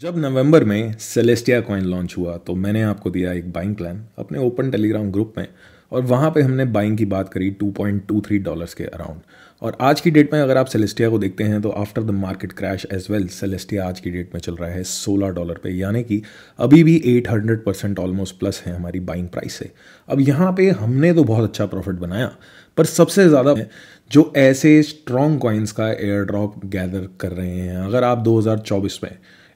जब नवंबर में Celestia coin launch हुआ तो मैंने आपको दिया एक बाइंग प्लान अपने ओपन टेलीग्राम ग्रुप में और वहाँ पे हमने बाइंग की बात करी 2.23 डॉलर्स के अराउंड और आज की डेट में अगर आप सेलेस्टिया को देखते हैं तो after the market crash as well Celestia आज की डेट में चल रहा है 16 डॉलर पे यानी कि अभी भी 800 परसेंट ऑलमोस्ट प्लस है हमारी बाइंग प्राइस से अब यहाँ पे हमने तो बहुत अच्छा प्रॉफिट बनाया पर सबसे ज़्यादा जो ऐसे स्ट्रॉन्ग कॉइन्स का एयर ड्रॉप गैदर कर रहे हैं अगर आप 2024 में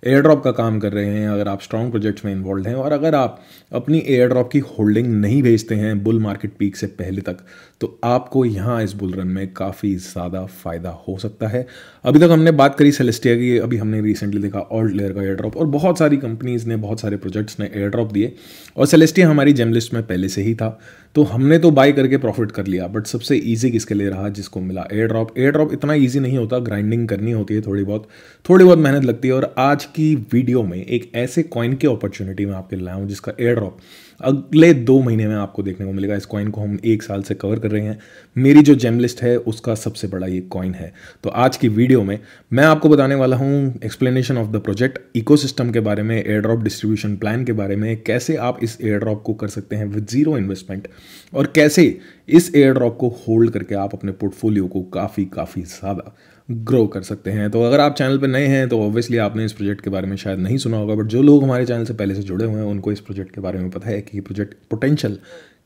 एयर ड्रॉप का काम कर रहे हैं अगर आप स्ट्रॉन्ग प्रोजेक्ट्स में इन्वॉल्व हैं और अगर आप अपनी एयर ड्रॉप की होल्डिंग नहीं भेजते हैं बुल मार्केट पीक से पहले तक तो आपको यहाँ इस बुल रन में काफ़ी ज़्यादा फ़ायदा हो सकता है अभी तक हमने बात करी सेलेस्टिया की अभी हमने रिसेंटली देखा ऑल्ट लेयर का एयर ड्रॉप और बहुत सारी कंपनीज़ ने बहुत सारे प्रोजेक्ट्स ने एयर ड्रॉप दिए और सेलेस्टिया हमारी जेम में पहले से ही था तो हमने तो बाई करके प्रॉफिट कर लिया बट सबसे ईजी किसके लिए रहा जिसको मिला एयर ड्रॉप एयर ड्रॉप इतना ईजी नहीं होता ग्राइंडिंग करनी होती है थोड़ी बहुत थोड़ी बहुत मेहनत लगती है और आज की वीडियो में एक ऐसे कॉइन की अपॉर्चुनिटी मैं आपके लाया हूँ जिसका एयर ड्रॉप अगले दो महीने में आपको देखने को मिलेगा इस कॉइन को हम एक साल से कवर कर रहे हैं मेरी जो जेम लिस्ट है उसका सबसे बड़ा ये कॉइन है तो आज की वीडियो में मैं आपको बताने वाला हूँ explanation of the project ecosystem के बारे में एयर ड्रॉप डिस्ट्रीब्यूशन प्लान के बारे में कैसे आप इस एयर ड्रॉप को कर सकते हैं विद ज़ीरो इन्वेस्टमेंट और कैसे इस एयर ड्रॉप को होल्ड करके आप अपने पोर्टफोलियो को काफ़ी काफ़ी ज़्यादा ग्रो कर सकते हैं तो अगर आप चैनल पर नए हैं तो ऑब्वियसली आपने इस प्रोजेक्ट के बारे में शायद नहीं सुना होगा बट जो लोग हमारे चैनल से पहले से जुड़े हुए हैं उनको इस प्रोजेक्ट के बारे में पता है कि प्रोजेक्ट पोटेंशियल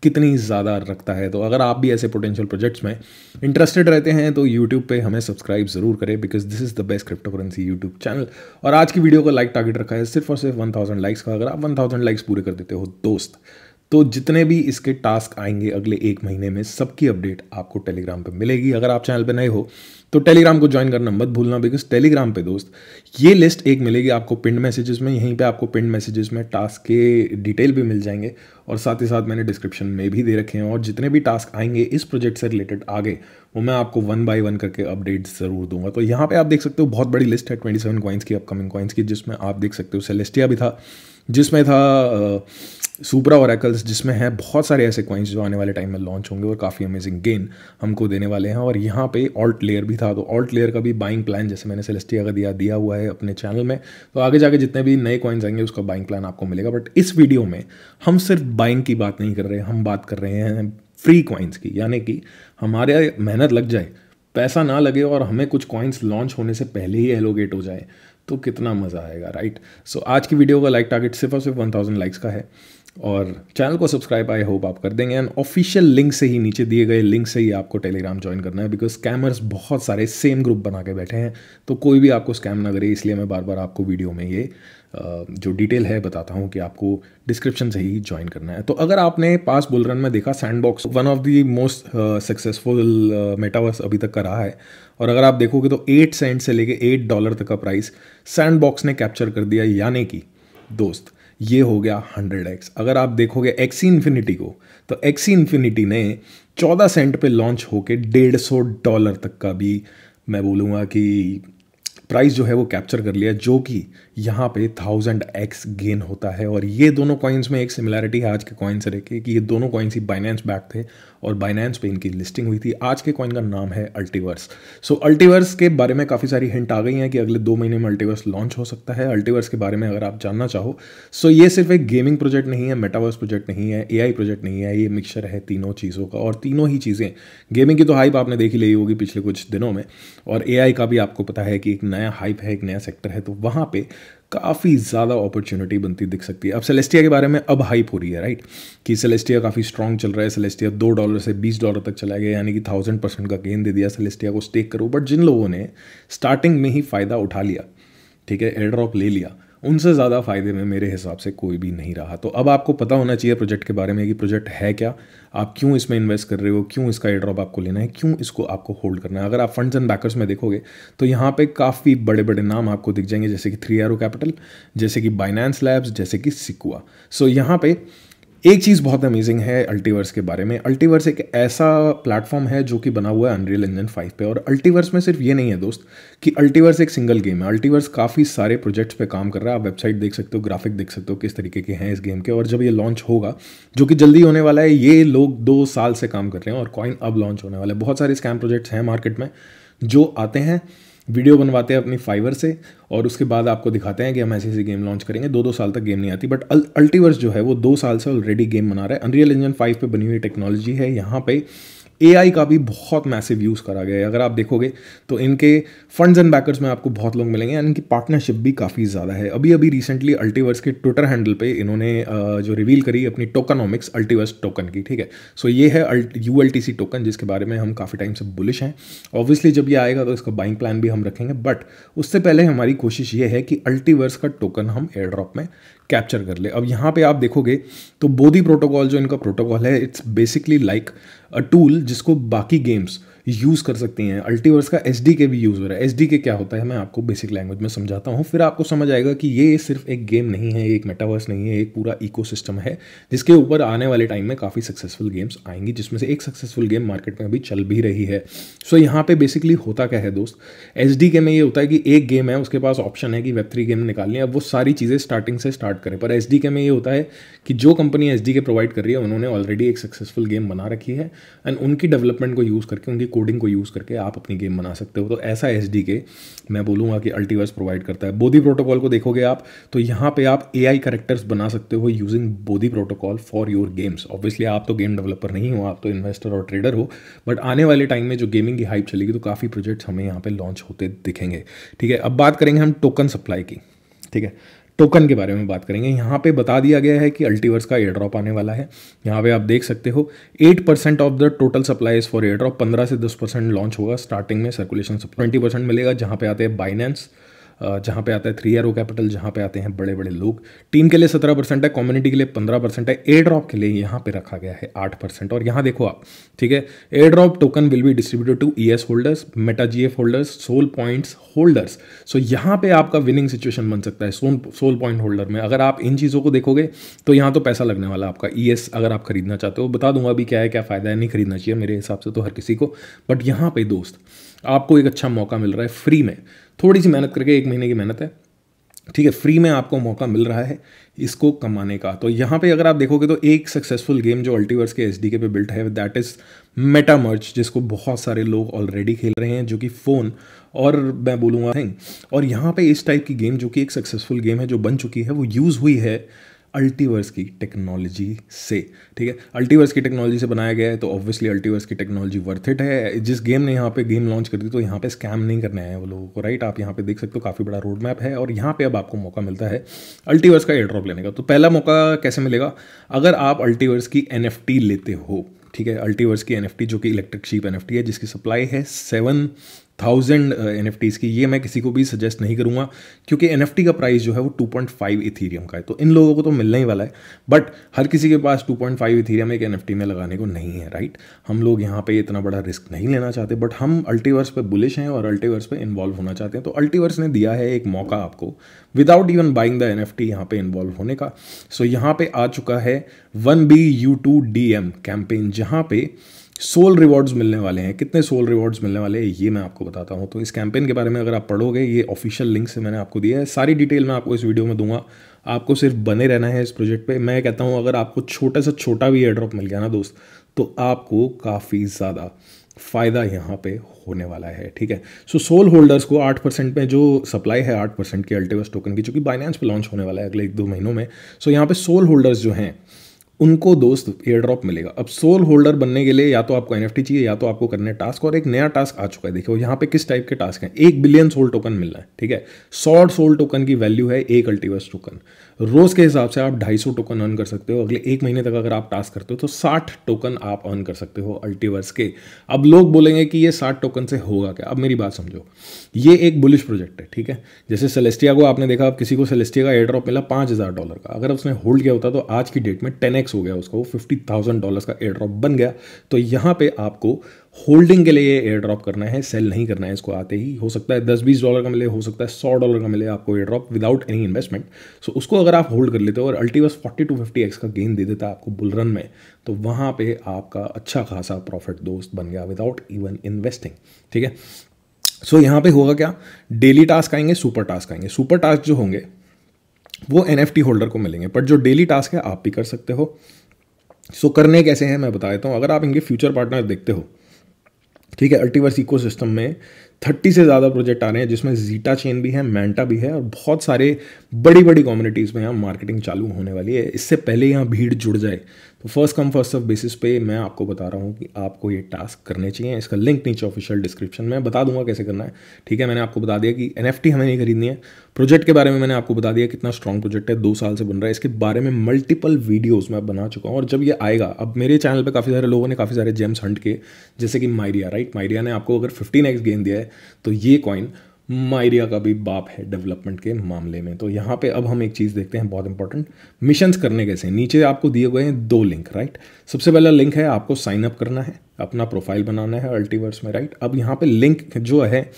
कितनी ज़्यादा रखता है तो अगर आप भी ऐसे पोटेंशियल प्रोजेक्ट्स में इंटरेस्टेड रहते हैं तो यूट्यूब पे हमें सब्सक्राइब ज़रूर करें because this is the best cryptocurrency YouTube channel और आज की वीडियो का लाइक टारगेट रखा है सिर्फ और सिर्फ वन थाउजेंड लाइक्स का अगर आप वन थाउजेंड लाइक्स पूरे कर देते हो दोस्त तो जितने भी इसके टास्क आएंगे अगले एक महीने में सबकी अपडेट आपको टेलीग्राम पे मिलेगी अगर आप चैनल पे नए हो तो टेलीग्राम को ज्वाइन करना मत भूलना बिकॉज टेलीग्राम पे दोस्त ये लिस्ट एक मिलेगी आपको पिंड मैसेजेस में यहीं पे आपको पिंड मैसेजेस में टास्क के डिटेल भी मिल जाएंगे और साथ ही साथ मैंने डिस्क्रिप्शन में भी दे रखे हैं और जितने भी टास्क आएंगे इस प्रोजेक्ट से रिलेटेड आगे वो मैं आपको वन बाय वन करके अपडेट ज़रूर दूंगा तो यहाँ पर आप देख सकते हो बहुत बड़ी लिस्ट है ट्वेंटी सेवन की अपकमिंग कॉइन्स की जिसमें आप देख सकते हो सेलेस्टिया भी था जिसमें था सुपरा ओरेकल्स जिसमें हैं बहुत सारे ऐसे कॉइन्स जो आने वाले टाइम में लॉन्च होंगे और काफ़ी अमेजिंग गेन हमको देने वाले हैं और यहाँ पे ऑल्ट लेयर भी था तो ऑल्ट लेयर का भी बाइंग प्लान जैसे मैंने सेलेस्टिया का दिया दिया हुआ है अपने चैनल में तो आगे जाके जितने भी नए कॉइन्स आएंगे उसका बाइंग प्लान आपको मिलेगा बट इस वीडियो में हम सिर्फ बाइंग की बात नहीं कर रहे हम बात कर रहे हैं फ्री कॉइन्स की यानी कि हमारे मेहनत लग जाए पैसा ना लगे और हमें कुछ कॉइन्स लॉन्च होने से पहले ही एलोगेट हो जाए तो कितना मज़ा आएगा राइट सो so, आज की वीडियो का लाइक टारगेट सिर्फ और सिर्फ वन थाउजेंड लाइक्स का है और चैनल को सब्सक्राइब आई होप आप कर देंगे एंड ऑफिशियल लिंक से ही नीचे दिए गए लिंक से ही आपको टेलीग्राम ज्वाइन करना है बिकॉज स्कैमर्स बहुत सारे सेम ग्रुप बना के बैठे हैं तो कोई भी आपको स्कैम ना करे इसलिए मैं बार बार आपको वीडियो में ये जो डिटेल है बताता हूँ कि आपको डिस्क्रिप्शन से ही ज्वाइन करना है तो अगर आपने पास बुलरन में देखा Sandbox one of the most successful metaverse अभी तक का रहा है और अगर आप देखोगे तो एट सेंट से लेके एट डॉलर तक का प्राइस सैंडबॉक्स ने कैप्चर कर दिया यानी कि दोस्त ये हो गया हंड्रेड एक्स अगर आप देखोगे एक्सी इन्फिनिटी को तो एक्सी इन्फिनिटी ने चौदह सेंट पे लॉन्च होके डेढ़ सौ डॉलर तक का भी मैं बोलूँगा कि प्राइस जो है वो कैप्चर कर लिया जो कि यहाँ पे थाउजेंड एक्स गेन होता है और ये दोनों कॉइन्स में एक सिमिलैरिटी है आज के कॉइन से देखिए कि ये दोनों कॉइन्स ही बाइनेंस बैक थे और बाइनेंस पे इनकी लिस्टिंग हुई थी आज के कॉइन का नाम है अल्टीवर्स सो अल्टीवर्स के बारे में काफ़ी सारी हिंट आ गई हैं कि अगले दो महीने में अल्टीवर्स लॉन्च हो सकता है अल्टीवर्स के बारे में अगर आप जानना चाहो सो ये सिर्फ एक गेमिंग प्रोजेक्ट नहीं है मेटावर्स प्रोजेक्ट नहीं है ए प्रोजेक्ट नहीं है ये मिक्सचर है तीनों चीज़ों का और तीनों ही चीज़ें गेमिंग की तो हाइप आपने देखी ली होगी पिछले कुछ दिनों में और ए का भी आपको पता है कि एक नया हाइप है एक नया सेक्टर है तो वहाँ पर काफ़ी ज़्यादा अपॉर्चुनिटी बनती दिख सकती है अब सेलेस्टिया के बारे में अब हाइप हो रही है राइट कि सेलेस्टिया काफ़ी स्ट्रॉन्ग चल रहा है सेलेस्टिया दो डॉलर से बीस डॉलर तक चला गया यानी कि थाउजेंड परसेंट का गेन दे दिया सेलेस्टिया को स्टेक करो बट जिन लोगों ने स्टार्टिंग में ही फ़ायदा उठा लिया ठीक है एयर ड्रॉप ले लिया उनसे ज़्यादा फ़ायदे में मेरे हिसाब से कोई भी नहीं रहा तो अब आपको पता होना चाहिए प्रोजेक्ट के बारे में कि प्रोजेक्ट है क्या आप क्यों इसमें इन्वेस्ट कर रहे हो क्यों इसका एड्रॉप आपको लेना है क्यों इसको आपको होल्ड करना है अगर आप फंड्स एंड बैकर्स में देखोगे तो यहाँ पे काफ़ी बड़े बड़े नाम आपको दिख जाएंगे जैसे कि थ्री आर कैपिटल जैसे कि बाइनेंस लैब्स जैसे कि सिकुआ सो यहाँ पर एक चीज़ बहुत अमेजिंग है अल्टीवर्स के बारे में अल्टीवर्स एक ऐसा प्लेटफॉर्म है जो कि बना हुआ है अनरियल इंजन फाइव पे और अल्टीवर्स में सिर्फ ये नहीं है दोस्त कि अल्टीवर्स एक सिंगल गेम है अल्टीवर्स काफ़ी सारे प्रोजेक्ट्स पे काम कर रहा है आप वेबसाइट देख सकते हो ग्राफिक देख सकते हो किस तरीके के हैं इस गेम के और जब ये लॉन्च होगा जो कि जल्दी होने वाला है ये लोग दो साल से काम कर रहे हैं और कॉइन अब लॉन्च होने वाला है बहुत सारे स्कैम प्रोजेक्ट्स हैं मार्केट में जो आते हैं वीडियो बनवाते हैं अपनी फाइवर से और उसके बाद आपको दिखाते हैं कि हम ऐसी ऐसी गेम लॉन्च करेंगे दो दो साल तक गेम नहीं आती बट अल्टीवर्स जो है वो दो साल से ऑलरेडी गेम बना रहा है अनरियल इंजन फाइव पर बनी हुई टेक्नोलॉजी है यहाँ पर ए का भी बहुत मैसिव यूज़ करा गया है अगर आप देखोगे तो इनके फंड्स एंड बैकर्स में आपको बहुत लोग मिलेंगे एंड इनकी पार्टनरशिप भी काफ़ी ज़्यादा है अभी अभी रिसेंटली अल्टीवर्स के ट्विटर हैंडल पे इन्होंने जो रिवील करी अपनी टोकनॉमिक्स अल्टीवर्स टोकन की ठीक है सो so ये है यू टोकन जिसके बारे में हम काफ़ी टाइम से बुलिश हैं ऑब्वियसली जब ये आएगा तो इसका बाइंग प्लान भी हम रखेंगे बट उससे पहले हमारी कोशिश ये है कि अल्टीवर्स का टोकन हम एयर ड्रॉप में कैप्चर कर ले अब यहाँ पे आप देखोगे तो बोधी प्रोटोकॉल जो इनका प्रोटोकॉल है it's basically like a tool जिसको बाकी गेम्स यूज़ कर सकती हैं अल्टीवर्स का एस डी के भी यूज़ हो रहा है एस डी के क्या होता है मैं आपको बेसिक लैंग्वेज में समझाता हूँ फिर आपको समझ आएगा कि ये सिर्फ एक गेम नहीं है एक मेटावर्स नहीं है एक पूरा इको है जिसके ऊपर आने वाले टाइम में काफ़ी सक्सेसफुल गेम्स आएंगी जिसमें से एक सक्सेसफुल गेम मार्केट में अभी चल भी रही है सो so, यहाँ पर बेसिकली होता क्या है दोस्त एस डी के में ये होता है कि एक गेम है उसके पास ऑप्शन है कि वेब थ्री गेम निकाल लें अब वो सारी चीज़ें स्टार्टिंग से स्टार्ट करें पर एस डी के में ये होता है कि जो company S D K provide कर रही है उन्होंने ऑलरेडी एक सक्सेसफुल गेम बना रखी है एंड उनकी डेवलपमेंट को यूज़ करके उनकी कोडिंग को यूज़ करके आप अपनी गेम बना सकते हो तो ऐसा एस के मैं बोलूँगा कि अल्टीवर्स प्रोवाइड करता है बोधी प्रोटोकॉल को देखोगे आप तो यहाँ पर आप ए आई करेक्टर्स बना सकते हो using Bodhi protocol for your games obviously आप तो गेम डेवलपर नहीं हो आप तो इन्वेस्टर और ट्रेडर हो बट आने वाले टाइम में जो गेमिंग की हाइप चलेगी तो काफ़ी प्रोजेक्ट्स हमें यहाँ पर लॉन्च होते दिखेंगे ठीक है अब बात करेंगे हम टोकन सप्लाई की ठीक है टोकन के बारे में बात करेंगे यहाँ पे बता दिया गया है कि अल्टीवर्स का एयर ड्रॉप आने वाला है यहाँ पे आप देख सकते हो 8 percent of the total supplies for air drop पंद्रह से दस परसेंट लॉन्च होगा स्टार्टिंग में सर्कुलेशन ट्वेंटी परसेंट मिलेगा जहाँ पे आते हैं बाइनेंस जहाँ पे आता है थ्री एरो कैपिटल जहाँ पे आते हैं बड़े बड़े लोग टीम के लिए सत्रह परसेंट है कम्युनिटी के लिए पंद्रह परसेंट है ए ड्रॉप के लिए यहाँ पे रखा गया है आठ परसेंट और यहाँ देखो आप ठीक है air drop token will be distributed to E S holders meta G F holders Sol points holders so यहाँ पे आपका विनिंग सिचुएशन बन सकता है सोल सोल पॉइंट होल्डर में अगर आप इन चीज़ों को देखोगे तो यहाँ तो पैसा लगने वाला आपका ई e एस अगर आप खरीदना चाहते हो बता दूंगा अभी क्या है क्या फ़ायदा है नहीं खरीदना चाहिए मेरे हिसाब से तो हर किसी को बट यहाँ पे दोस्त आपको एक अच्छा मौका मिल रहा है फ्री में थोड़ी सी मेहनत करके एक महीने की मेहनत है ठीक है फ्री में आपको मौका मिल रहा है इसको कमाने का तो यहाँ पे अगर आप देखोगे तो एक सक्सेसफुल गेम जो अल्टीवर्स के एस डी के पे बिल्ट है दैट इज़ मेटामर्च जिसको बहुत सारे लोग ऑलरेडी खेल रहे हैं जो कि फ़ोन और मैं बोलूँगा थिंग और यहाँ पे इस टाइप की गेम जो कि एक सक्सेसफुल गेम है जो बन चुकी है वो यूज़ हुई है अल्टीवर्स की टेक्नोलॉजी से ठीक है अल्टीवर्स की टेक्नोलॉजी से बनाया गया है तो ऑब्वियसली अल्टीवर्स की टेक्नोलॉजी वर्थ इट है जिस गेम ने यहाँ पे गेम लॉन्च कर दी तो यहाँ पे स्कैम नहीं करने आए वो लोगों को राइट आप यहाँ पे देख सकते हो काफ़ी बड़ा रोड मैप है और यहाँ पे अब आपको मौका मिलता है अल्टीवर्स का एयड्रॉप लेने का तो पहला मौका कैसे मिलेगा अगर आप अल्टीवर्स की एन लेते हो ठीक है अल्टीवर्स की एन जो कि इलेक्ट्रिक शीप एन है जिसकी सप्लाई है सेवन थाउजेंड एन uh, की ये मैं किसी को भी सजेस्ट नहीं करूँगा क्योंकि एन का प्राइस जो है वो टू पॉइंट फाइव इथीरियम का है तो इन लोगों को तो मिलने ही वाला है बट हर किसी के पास टू पॉइंट फाइव इथीरियम एक एन में लगाने को नहीं है राइट हम लोग यहाँ पे इतना बड़ा रिस्क नहीं लेना चाहते बट हम अल्टीवर्स पे बुलिश हैं और अल्टीवर्स पे इन्वॉल्व होना चाहते हैं तो अल्टीवर्स ने दिया है एक मौका आपको without even buying the N F T यहाँ पर इन्वॉल्व होने का सो so, यहाँ पे आ चुका है one B U two D M campaign जहाँ पे सोल रिवॉर्ड्स मिलने वाले हैं कितने सोल रिवॉर्ड्स मिलने वाले हैं ये मैं आपको बताता हूँ तो इस कैंपेन के बारे में अगर आप पढ़ोगे ये ऑफिशियल लिंक से मैंने आपको दिया है सारी डिटेल मैं आपको इस वीडियो में दूंगा आपको सिर्फ बने रहना है इस प्रोजेक्ट पे मैं कहता हूँ अगर आपको छोटा सा छोटा भी एयड्रॉप मिल गया ना दोस्त तो आपको काफ़ी ज़्यादा फ़ायदा यहाँ पे होने वाला है ठीक है सो सोल होल्डर्स को आठ परसेंट में जो सप्लाई है आठ परसेंट के अल्टेवस टोकन की चूंकि बाइनेंस पे लॉन्च होने वाला है अगले एक दो महीनों में सो so, यहाँ पे सोल होल्डर्स जो हैं उनको दोस्त एयर ड्रॉप मिलेगा अब सोल होल्डर बनने के लिए या तो आपको एन चाहिए या तो आपको करने टास्क और एक नया टास्क आ चुका है देखो यहाँ पे किस टाइप के टास्क हैं एक बिलियन सोल टोकन मिलना है ठीक है सौ सोल टोकन की वैल्यू है एक अल्टीवर्स टोकन रोज़ के हिसाब से आप 250 टोकन अर्न कर सकते हो अगले एक महीने तक अगर आप टास्क करते हो तो 60 टोकन आप अर्न कर सकते हो अल्टीवर्स के अब लोग बोलेंगे कि ये 60 टोकन से होगा क्या अब मेरी बात समझो ये एक बुलिश प्रोजेक्ट है ठीक है जैसे सेलेस्टिया को आपने देखा अब किसी को सेलेस्टिया का एयरड्रॉप मिला पांच हज़ार डॉलर का अगर उसने होल्ड किया होता तो आज की डेट में टेन हो गया उसका वो फिफ्टी थाउजेंड डॉलर का एयरड्रॉप बन गया तो यहां पर आपको होल्डिंग के लिए एयर ड्रॉप करना है सेल नहीं करना है इसको आते ही हो सकता है दस बीस डॉलर का मिले हो सकता है सौ डॉलर का मिले आपको air drop without any investment so उसको अगर आप होल्ड कर लेते हो और Ultiverse forty to fifty x का गेन दे देता है आपको बुलरन में तो वहाँ पर आपका अच्छा खासा प्रॉफिट दोस्त बन गया विदाउट इवन इन्वेस्टिंग ठीक है सो so, यहाँ पे होगा क्या डेली टास्क आएंगे सुपर टास्क आएंगे सुपर टास्क जो होंगे वो एन होल्डर को मिलेंगे बट जो डेली टास्क है आप भी कर सकते हो सो so, करने कैसे हैं मैं बता देता हूँ अगर आप इनके फ्यूचर पार्टनर देखते हो ठीक है अल्टीवर्स इकोसिस्टम में थर्टी से ज़्यादा प्रोजेक्ट आ रहे हैं जिसमें जीटा चेन भी है मैंटा भी है और बहुत सारे बड़ी बड़ी कम्युनिटीज़ में यहाँ मार्केटिंग चालू होने वाली है इससे पहले यहाँ भीड़ जुड़ जाए तो first come first of basis पे मैं आपको बता रहा हूँ कि आपको ये टास्क करने चाहिए इसका लिंक नीचे ऑफिशियल डिस्क्रिप्शन में बता दूंगा कैसे करना है ठीक है मैंने आपको बता दिया कि एन हमें नहीं खरीदनी है प्रोजेक्ट के बारे में मैंने आपको बता दिया कितना स्ट्रॉन्ग प्रोजेक्ट है दो साल से बन रहा है इसके बारे में मल्टीपल वीडियोज़ मैं बना चुका हूँ और जब ये आएगा अब मेरे चैनल पर काफ़ी सारे लोगों ने काफ़ी सारे जेम्स हंट के जैसे कि मायरिया राइट मायरिया ने आपको अगर फिफ्टीन एक्स गेंद दिया है तो ये कॉइन माइरिया का भी बाप है डेवलपमेंट के मामले में तो यहाँ पे अब हम एक चीज़ देखते हैं बहुत इंपॉर्टेंट मिशंस करने कैसे नीचे आपको दिए गए हैं दो लिंक राइट सबसे पहला लिंक है आपको साइन अप करना है अपना प्रोफाइल बनाना है अल्टीवर्स में राइट अब यहाँ पे लिंक जो है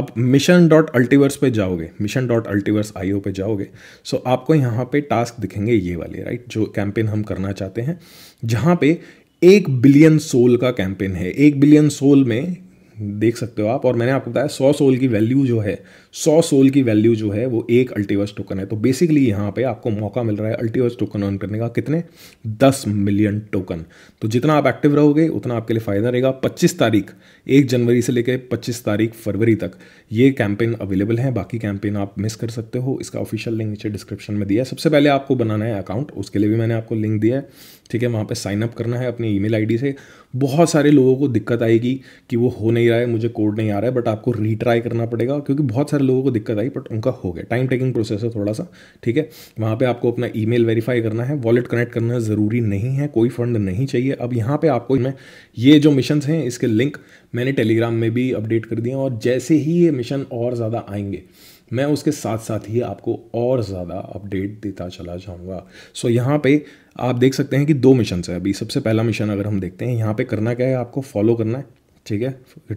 आप मिशन डॉट अल्टीवर्स पर जाओगे मिशन डॉट अल्टीवर्स आई ओ पे जाओगे सो आपको यहाँ पे टास्क दिखेंगे ये वाले राइट जो कैंपेन हम करना चाहते हैं जहाँ पे एक बिलियन सोल का कैंपेन है एक बिलियन सोल में देख सकते हो आप और मैंने आपको बताया सौ सोल की वैल्यू जो है सौ सोल की वैल्यू जो है वो एक अल्टीवर्स टोकन है तो बेसिकली यहाँ पे आपको मौका मिल रहा है अल्टीवर्स टोकन ऑन करने का कितने दस मिलियन टोकन तो जितना आप एक्टिव रहोगे उतना आपके लिए फ़ायदा रहेगा पच्चीस तारीख एक जनवरी से लेकर पच्चीस तारीख फरवरी तक ये कैंपेन अवेलेबल है बाकी कैंपेन आप मिस कर सकते हो इसका ऑफिशियल लिंक नीचे डिस्क्रिप्शन में दिया है सबसे पहले आपको बनाना है अकाउंट उसके लिए भी मैंने आपको लिंक दिया है ठीक है वहाँ पर साइनअप करना है अपनी ई मेल से बहुत सारे लोगों को दिक्कत आएगी कि वो हो नहीं रहा है मुझे कोड नहीं आ रहा है बट आपको रीट्राई करना पड़ेगा क्योंकि बहुत सारे सारे लोगों को दिक्कत आई बट उनका हो गया टाइम टेकिंग प्रोसेस है थोड़ा सा ठीक है वहाँ पे आपको अपना ई मेल वेरीफाई करना है वॉलेट कनेक्ट करना ज़रूरी नहीं है कोई फंड नहीं चाहिए अब यहाँ पे आपको मैं ये जो मिशन हैं इसके लिंक मैंने टेलीग्राम में भी अपडेट कर दिए और जैसे ही ये मिशन और ज़्यादा आएंगे मैं उसके साथ साथ ही आपको और ज़्यादा अपडेट देता चला जाऊँगा सो so, यहाँ पे आप देख सकते हैं कि दो मिशन है अभी सबसे पहला मिशन अगर हम देखते हैं यहाँ पे करना क्या है आपको फॉलो करना है ठीक है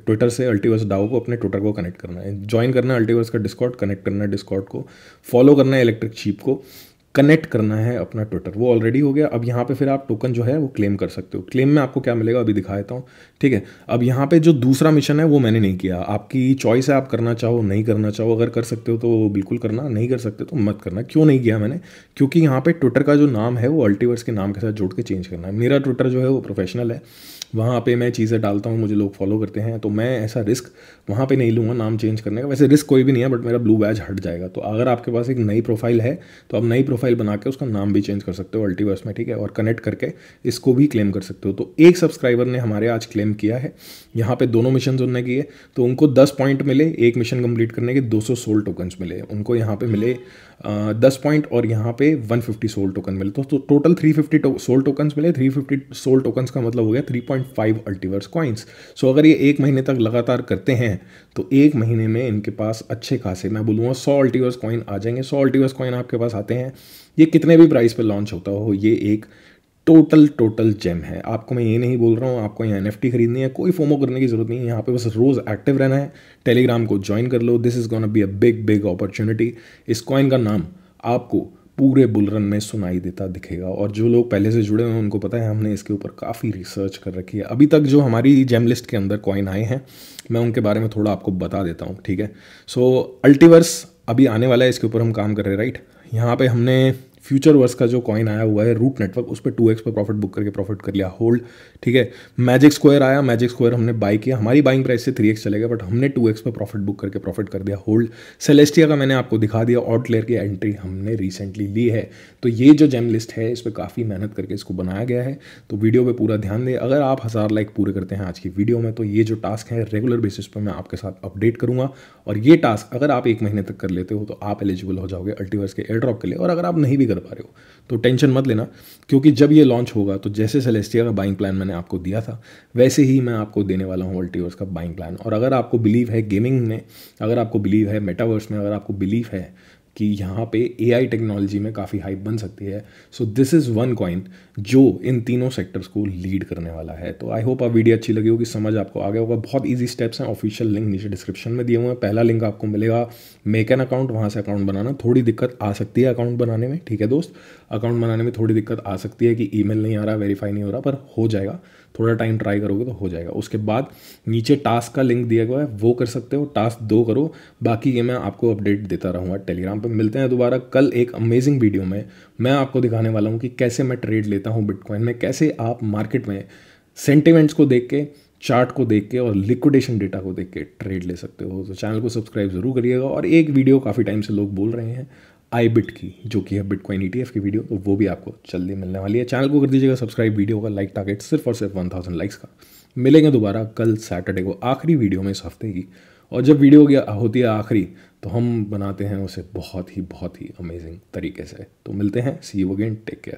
ट्विटर से अल्टीवर्स डाओ को अपने ट्विटर को कनेक्ट करना है ज्वाइन करना है अल्टीवर्स का डिस्कॉर्ड कनेक्ट करना है डिस्कॉर्ड को फॉलो करना है इलेक्ट्रिक चीप को कनेक्ट करना है अपना ट्विटर वो ऑलरेडी हो गया अब यहाँ पे फिर आप टोकन जो है वो क्लेम कर सकते हो क्लेम में आपको क्या मिलेगा अभी दिखा देता हूँ ठीक है अब यहाँ पे जो दूसरा मिशन है वो मैंने नहीं किया आपकी चॉइस है आप करना चाहो नहीं करना चाहो अगर कर सकते हो तो बिल्कुल करना नहीं कर सकते तो मत करना क्यों नहीं किया मैंने क्योंकि यहाँ पे ट्विटर का जो नाम है वो अल्टीवर्स के नाम के साथ जोड़ के चेंज करना है मेरा ट्विटर जो है वो प्रोफेशनल है वहाँ पे मैं चीज़ें डालता हूँ मुझे लोग फॉलो करते हैं तो मैं ऐसा रिस्क वहाँ पे नहीं लूँगा नाम चेंज करने का वैसे रिस्क कोई भी नहीं है बट मेरा ब्लू बैज हट जाएगा तो अगर आपके पास एक नई प्रोफाइल है तो आप नई प्रोफाइल बना के उसका नाम भी चेंज कर सकते हो अल्टीवर्स में ठीक है और कनेक्ट करके इसको भी क्लेम कर सकते हो तो एक सब्सक्राइबर ने हमारे आज क्लेम कंप्लीट किया है यहाँ पे दोनों मिशन उनने किए तो उनको 10 पॉइंट मिले एक मिशन कंप्लीट करने के 200 सौ सोल टोकन्स मिले उनको यहाँ पे मिले 10 पॉइंट और यहाँ पे 150 फिफ्टी सोल टोकन मिले तो, तो टोटल 350 टो, सोल टोकन्स मिले 350 सोल टोकन्स का मतलब हो गया 3.5 point five Ultiverse coins so अगर ये एक महीने तक लगातार करते हैं तो एक महीने में इनके पास अच्छे खासे मैं बोलूँगा सौ अल्टीवर्स कॉइन आ जाएंगे सौ अल्टीवर्स कॉइन आपके पास आते हैं ये कितने भी प्राइस पर लॉन्च होता हो ये एक टोटल टोटल जेम है आपको मैं ये नहीं बोल रहा हूँ आपको यहाँ एन एफ टी खरीदनी है कोई फोमो करने की जरूरत नहीं है यहाँ पे बस रोज़ एक्टिव रहना है टेलीग्राम को ज्वाइन कर लो this is gonna be a big big opportunity इस कॉइन का नाम आपको पूरे बुलरन में सुनाई देता दिखेगा और जो लोग पहले से जुड़े हुए हैं उनको पता है हमने इसके ऊपर काफ़ी रिसर्च कर रखी है अभी तक जो हमारी जेम लिस्ट के अंदर कॉइन आए हैं मैं उनके बारे में थोड़ा आपको बता देता हूँ ठीक है सो so, अल्टीवर्स अभी आने वाला है इसके ऊपर हम काम कर रहे हैं राइट यहाँ पे हमने फ्यूचर वर्स का जो कॉइन आया हुआ है रूट नेटवर्क उस पर टू एक्स पर प्रॉफिट बुक करके प्रॉफिट कर लिया होल्ड ठीक है मैजिक स्क्वायर आया मैजिक स्क्वायर हमने बाई किया हमारी बाइंग प्राइस से थ्री एक्स चलेगा बट हमने टू एक्स पर प्रॉफिट बुक करके प्रॉफिट कर दिया होल्ड सेलेस्टिया का मैंने आपको दिखा दिया लेयर की एंट्री हमने रिसेंटली ली है तो ये जो जेम लिस्ट है इस पर काफ़ी मेहनत करके इसको बनाया गया है तो वीडियो पर पूरा ध्यान दें अगर आप हज़ार लाइक पूरे करते हैं आज की वीडियो में तो ये जो टास्क है रेगुलर बेसिस पर मैं आपके साथ अपडेट करूँगा और ये टास्क अगर आप एक महीने तक कर लेते हो तो आप एलिजिबल हो जाओगे अल्टीवर्स के एयर ड्रॉप के लिए और अगर आप नहीं भी कर पा रहे हो तो टेंशन मत लेना क्योंकि जब ये लॉन्च होगा तो जैसे सेलेस्टिया का बाइंग प्लान मैंने आपको दिया था वैसे ही मैं आपको देने वाला हूँ अल्टीवर्स का बाइंग प्लान और अगर आपको बिलीव है गेमिंग में अगर आपको बिलीव है मेटावर्स में अगर आपको बिलीव है कि यहाँ पे आई टेक्नोलॉजी में काफ़ी हाइप बन सकती है so this is one coin जो इन तीनों सेक्टर्स को लीड करने वाला है तो आई होप आप वीडियो अच्छी लगी होगी समझ आपको आ गया होगा बहुत ईजी स्टेप्स हैं ऑफिशियल लिंक नीचे डिस्क्रिप्शन में दिए हुए हैं पहला लिंक आपको मिलेगा मेक एन अकाउंट वहाँ से अकाउंट बनाना थोड़ी दिक्कत आ सकती है अकाउंट बनाने में ठीक है दोस्त अकाउंट बनाने में थोड़ी दिक्कत आ सकती है कि ई नहीं आ रहा वेरीफाई नहीं हो रहा पर हो जाएगा थोड़ा टाइम ट्राई करोगे तो हो जाएगा उसके बाद नीचे टास्क का लिंक दिया गया है वो कर सकते हो टास्क दो करो बाकी ये मैं आपको अपडेट देता रहूँगा टेलीग्राम पर मिलते हैं दोबारा कल एक अमेजिंग वीडियो में मैं आपको दिखाने वाला हूँ कि कैसे मैं ट्रेड लेता हूँ बिटकॉइन में कैसे आप मार्केट में सेंटिमेंट्स को देख के चार्ट को देख के और लिक्विडेशन डेटा को देख के ट्रेड ले सकते हो तो चैनल को सब्सक्राइब जरूर करिएगा और एक वीडियो काफ़ी टाइम से लोग बोल रहे हैं आई बिट की जो कि है बिटकॉइन ई e की वीडियो तो वो भी आपको जल्दी मिलने वाली है चैनल को कर दीजिएगा सब्सक्राइब वीडियो का लाइक टारगेट सिर्फ और सिर्फ वन थाउजेंड लाइक्स का मिलेंगे दोबारा कल सैटरडे को आखिरी वीडियो में इस हफ्ते की और जब वीडियो होती है आखिरी तो हम बनाते हैं उसे बहुत ही बहुत ही अमेजिंग तरीके से तो मिलते हैं see you again take care